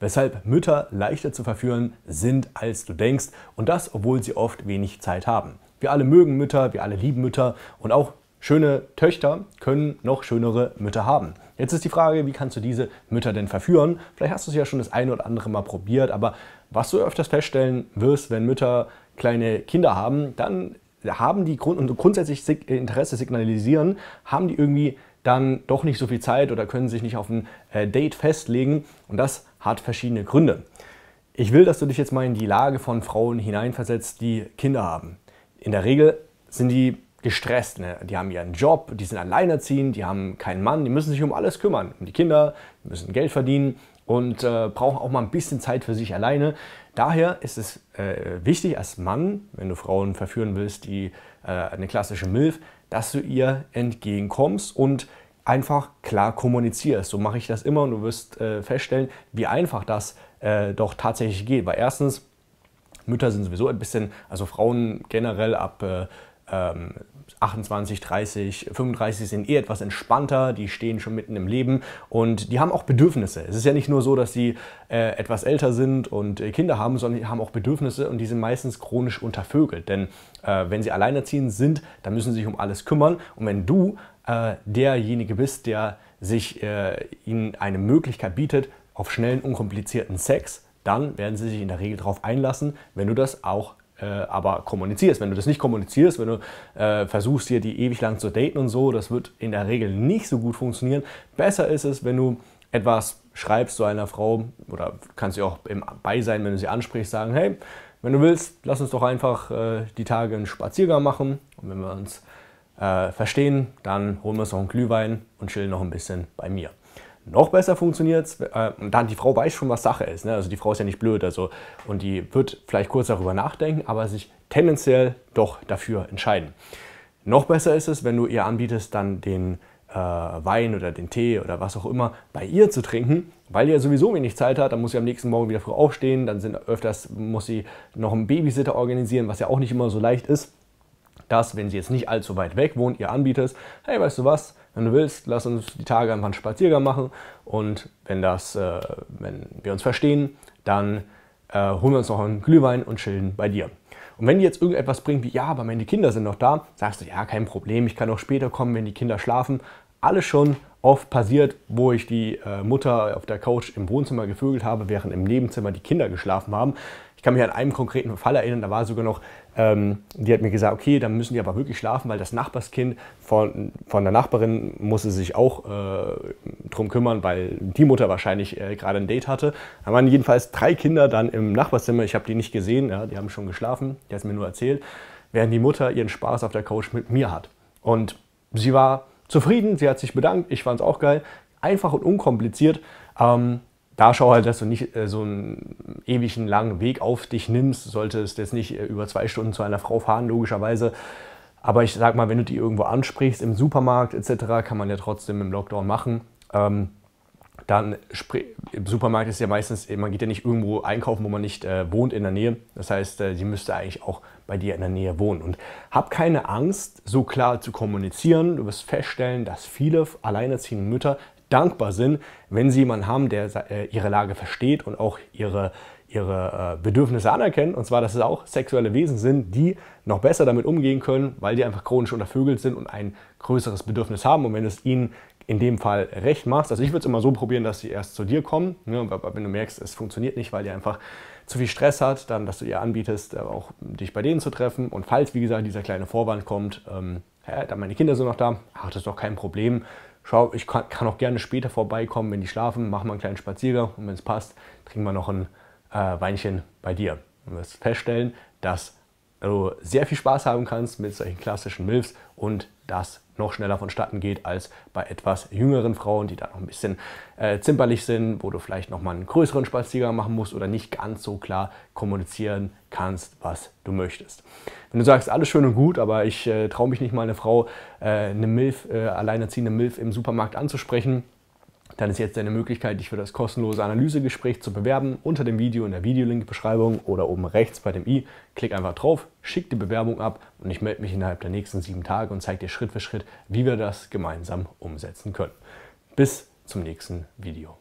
weshalb Mütter leichter zu verführen sind, als du denkst und das, obwohl sie oft wenig Zeit haben. Wir alle mögen Mütter, wir alle lieben Mütter und auch schöne Töchter können noch schönere Mütter haben. Jetzt ist die Frage, wie kannst du diese Mütter denn verführen? Vielleicht hast du es ja schon das eine oder andere Mal probiert, aber was du öfters feststellen wirst, wenn Mütter kleine Kinder haben, dann haben die Grund und grundsätzlich Interesse signalisieren, haben die irgendwie dann doch nicht so viel Zeit oder können sich nicht auf ein äh, Date festlegen und das hat verschiedene Gründe. Ich will, dass du dich jetzt mal in die Lage von Frauen hineinversetzt, die Kinder haben. In der Regel sind die gestresst. Ne? Die haben ihren Job, die sind alleinerziehend, die haben keinen Mann, die müssen sich um alles kümmern, um die Kinder, die müssen Geld verdienen und äh, brauchen auch mal ein bisschen Zeit für sich alleine. Daher ist es äh, wichtig als Mann, wenn du Frauen verführen willst, die äh, eine klassische Milf, dass du ihr entgegenkommst und einfach klar kommunizierst. So mache ich das immer und du wirst äh, feststellen, wie einfach das äh, doch tatsächlich geht. Weil erstens, Mütter sind sowieso ein bisschen, also Frauen generell ab äh, 28, 30, 35 sind eh etwas entspannter, die stehen schon mitten im Leben und die haben auch Bedürfnisse. Es ist ja nicht nur so, dass sie äh, etwas älter sind und äh, Kinder haben, sondern die haben auch Bedürfnisse und die sind meistens chronisch untervögelt. Denn äh, wenn sie alleinerziehend sind, dann müssen sie sich um alles kümmern und wenn du äh, derjenige bist, der sich äh, ihnen eine Möglichkeit bietet auf schnellen, unkomplizierten Sex, dann werden sie sich in der Regel darauf einlassen, wenn du das auch äh, aber kommunizierst. Wenn du das nicht kommunizierst, wenn du äh, versuchst, hier die ewig lang zu daten und so, das wird in der Regel nicht so gut funktionieren. Besser ist es, wenn du etwas schreibst zu einer Frau oder kannst sie auch im Beisein, wenn du sie ansprichst, sagen, hey, wenn du willst, lass uns doch einfach äh, die Tage einen Spaziergang machen und wenn wir uns äh, verstehen, dann holen wir uns noch einen Glühwein und chillen noch ein bisschen bei mir. Noch besser funktioniert es, äh, dann die Frau weiß schon, was Sache ist. Ne? Also die Frau ist ja nicht blöd also, und die wird vielleicht kurz darüber nachdenken, aber sich tendenziell doch dafür entscheiden. Noch besser ist es, wenn du ihr anbietest, dann den äh, Wein oder den Tee oder was auch immer bei ihr zu trinken, weil ihr sowieso wenig Zeit hat, dann muss sie am nächsten Morgen wieder früh aufstehen, dann sind öfters muss sie noch einen Babysitter organisieren, was ja auch nicht immer so leicht ist dass, wenn sie jetzt nicht allzu weit weg wohnt, ihr anbietet, hey, weißt du was, wenn du willst, lass uns die Tage einfach einen Spaziergang machen und wenn, das, äh, wenn wir uns verstehen, dann äh, holen wir uns noch einen Glühwein und chillen bei dir. Und wenn die jetzt irgendetwas bringt wie, ja, aber meine Kinder sind noch da, sagst du, ja, kein Problem, ich kann auch später kommen, wenn die Kinder schlafen, alles schon oft passiert, wo ich die äh, Mutter auf der Couch im Wohnzimmer gevögelt habe, während im Nebenzimmer die Kinder geschlafen haben. Ich kann mich an einen konkreten Fall erinnern, da war sogar noch, ähm, die hat mir gesagt, okay, dann müssen die aber wirklich schlafen, weil das Nachbarskind von, von der Nachbarin musste sich auch äh, drum kümmern, weil die Mutter wahrscheinlich äh, gerade ein Date hatte. Da waren jedenfalls drei Kinder dann im Nachbarszimmer, ich habe die nicht gesehen, ja, die haben schon geschlafen, die hat es mir nur erzählt, während die Mutter ihren Spaß auf der Couch mit mir hat. Und sie war zufrieden, sie hat sich bedankt, ich fand es auch geil. Einfach und unkompliziert. Ähm, da schau halt, dass du nicht äh, so einen ewigen langen Weg auf dich nimmst. Solltest jetzt nicht äh, über zwei Stunden zu einer Frau fahren, logischerweise. Aber ich sag mal, wenn du die irgendwo ansprichst, im Supermarkt etc., kann man ja trotzdem im Lockdown machen. Ähm, dann im Supermarkt ist ja meistens, man geht ja nicht irgendwo einkaufen, wo man nicht äh, wohnt in der Nähe. Das heißt, äh, sie müsste eigentlich auch bei dir in der Nähe wohnen. Und hab keine Angst, so klar zu kommunizieren. Du wirst feststellen, dass viele alleinerziehende Mütter dankbar sind, wenn sie jemanden haben, der äh, ihre Lage versteht und auch ihre, ihre äh, Bedürfnisse anerkennen. Und zwar, dass es auch sexuelle Wesen sind, die noch besser damit umgehen können, weil die einfach chronisch untervögelt sind und ein größeres Bedürfnis haben. Und wenn es ihnen in dem Fall recht machst, also ich würde es immer so probieren, dass sie erst zu dir kommen. Ne? Wenn du merkst, es funktioniert nicht, weil die einfach zu viel Stress hat, dann, dass du ihr anbietest, äh, auch dich bei denen zu treffen. Und falls, wie gesagt, dieser kleine Vorwand kommt, ähm, ja, dann meine Kinder sind noch da, ach, das ist doch kein Problem. Schau, ich kann, kann auch gerne später vorbeikommen, wenn die schlafen, machen wir einen kleinen Spaziergang und wenn es passt, trinken wir noch einen äh, Weinchen bei dir. Du wirst feststellen, dass du sehr viel Spaß haben kannst mit solchen klassischen Milfs und das noch schneller vonstatten geht als bei etwas jüngeren Frauen, die da noch ein bisschen äh, zimperlich sind, wo du vielleicht nochmal einen größeren Spaziergang machen musst oder nicht ganz so klar kommunizieren kannst, was du möchtest. Wenn du sagst, alles schön und gut, aber ich äh, traue mich nicht mal eine Frau, äh, eine Milf, äh, alleinerziehende Milf im Supermarkt anzusprechen, dann ist jetzt deine Möglichkeit, dich für das kostenlose Analysegespräch zu bewerben. Unter dem Video in der Videolink-Beschreibung oder oben rechts bei dem i. Klick einfach drauf, schick die Bewerbung ab und ich melde mich innerhalb der nächsten sieben Tage und zeige dir Schritt für Schritt, wie wir das gemeinsam umsetzen können. Bis zum nächsten Video.